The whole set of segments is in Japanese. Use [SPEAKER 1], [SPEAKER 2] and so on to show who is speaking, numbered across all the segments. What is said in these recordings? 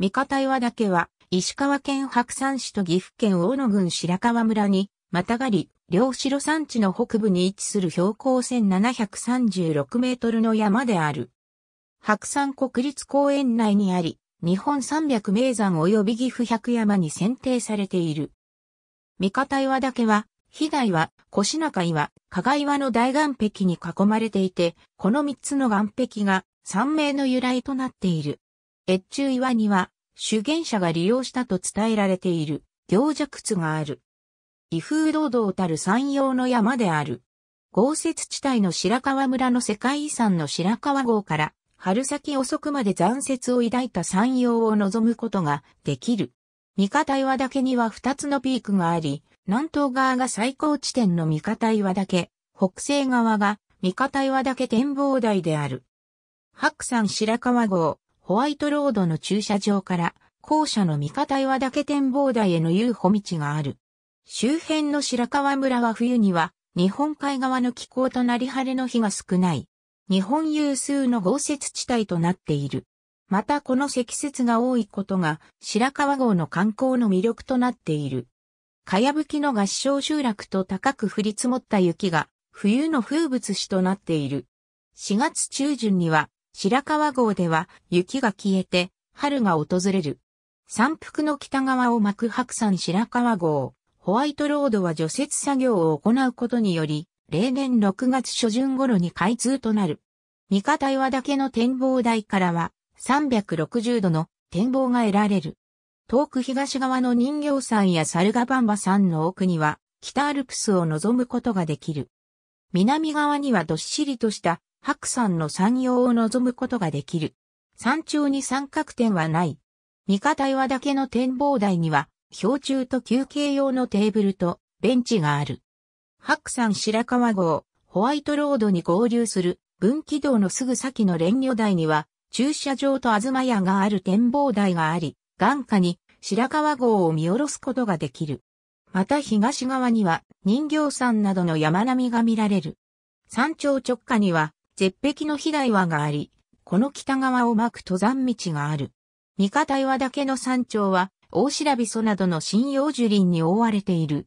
[SPEAKER 1] 三方岩岳は、石川県白山市と岐阜県大野郡白川村に、またがり、両白山地の北部に位置する標高1736メートルの山である。白山国立公園内にあり、日本三百名山及び岐阜百山に選定されている。三方岩岳は、被害は、越中岩、加賀岩の大岩壁に囲まれていて、この三つの岩壁が山名の由来となっている。越中岩には、主験者が利用したと伝えられている、行者靴がある。威風堂々たる山陽の山である。豪雪地帯の白川村の世界遺産の白川郷から、春先遅くまで残雪を抱いた山陽を望むことができる。三方岩岳には二つのピークがあり、南東側が最高地点の三方岩岳、北西側が三方岩岳展望台である。白山白川郷、ホワイトロードの駐車場から、校舎の三方岩岳展望台への遊歩道がある。周辺の白川村は冬には、日本海側の気候となり晴れの日が少ない。日本有数の豪雪地帯となっている。またこの積雪が多いことが白川郷の観光の魅力となっている。かやぶきの合掌集落と高く降り積もった雪が冬の風物詩となっている。4月中旬には白川郷では雪が消えて春が訪れる。山腹の北側を巻く白山白川郷、ホワイトロードは除雪作業を行うことにより、例年6月初旬頃に開通となる。三方岩岳の展望台からは360度の展望が得られる。遠く東側の人形山や猿ヶ番バンバ山の奥には北アルプスを望むことができる。南側にはどっしりとした白山の山陽を望むことができる。山頂に三角点はない。三方岩岳の展望台には、氷柱と休憩用のテーブルとベンチがある。白山白川号、ホワイトロードに合流する分岐道のすぐ先の連魚台には、駐車場と東屋がある展望台があり、眼下に白川号を見下ろすことができる。また東側には人形山などの山並みが見られる。山頂直下には絶壁の被害岩があり、この北側を巻く登山道がある。三方岩岳の山頂は、大白びそなどの針葉樹林に覆われている。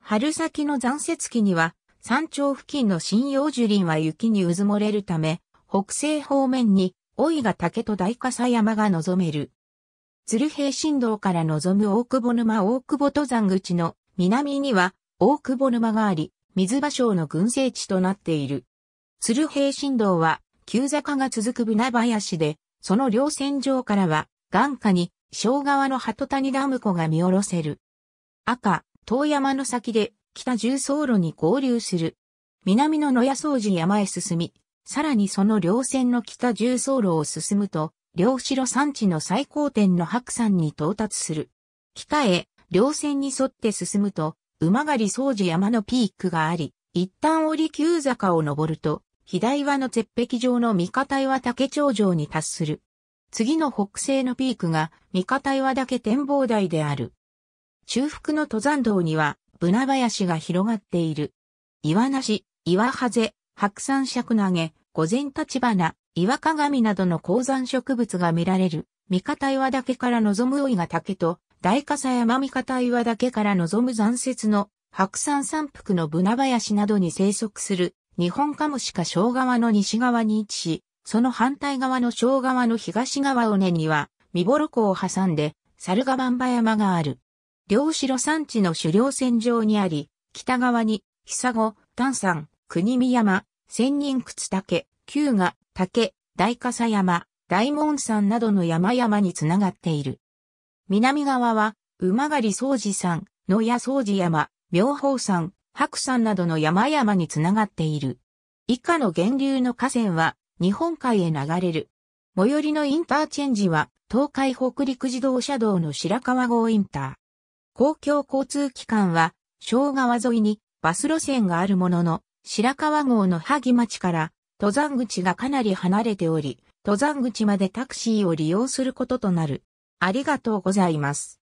[SPEAKER 1] 春先の残雪期には、山頂付近の針葉樹林は雪にうずもれるため、北西方面に、老いが竹と大笠山が望める。鶴平新道から望む大久保沼大久保登山口の南には大久保沼があり、水場省の群生地となっている。鶴平振動は、急坂が続く船林で、その両線上からは、眼下に、小川の鳩谷ダム湖が見下ろせる。赤、遠山の先で、北重層路に合流する。南の野谷掃除山へ進み、さらにその両線の北重層路を進むと、両城山地の最高点の白山に到達する。北へ、両線に沿って進むと、馬狩り掃除山のピークがあり、一旦折急坂を登ると、左岩の絶壁上の三方岩岳頂上に達する。次の北西のピークが三方岩岳展望台である。中腹の登山道には、ブナ林が広がっている。岩なし、岩ハゼ、白山尺投げ、御前立花、岩鏡などの高山植物が見られる。三方岩岳から望む老いが竹と、大笠山三方岩岳から望む残雪の白山山腹のブナ林などに生息する日本カムシカ小川の西側に位置し、その反対側の小川の東側尾根には、三幌湖を挟んで、猿ヶ番場山がある。両城山地の狩猟線上にあり、北側に、久子、丹山、国見山、千人屈岳、旧賀、竹、大笠山、大門山などの山々につながっている。南側は、馬狩総司山、野谷総司山、妙法山、白山などの山々につながっている。以下の源流の河川は日本海へ流れる。最寄りのインターチェンジは東海北陸自動車道の白川郷インター。公共交通機関は昭川沿いにバス路線があるものの白川郷の萩町から登山口がかなり離れており、登山口までタクシーを利用することとなる。ありがとうございます。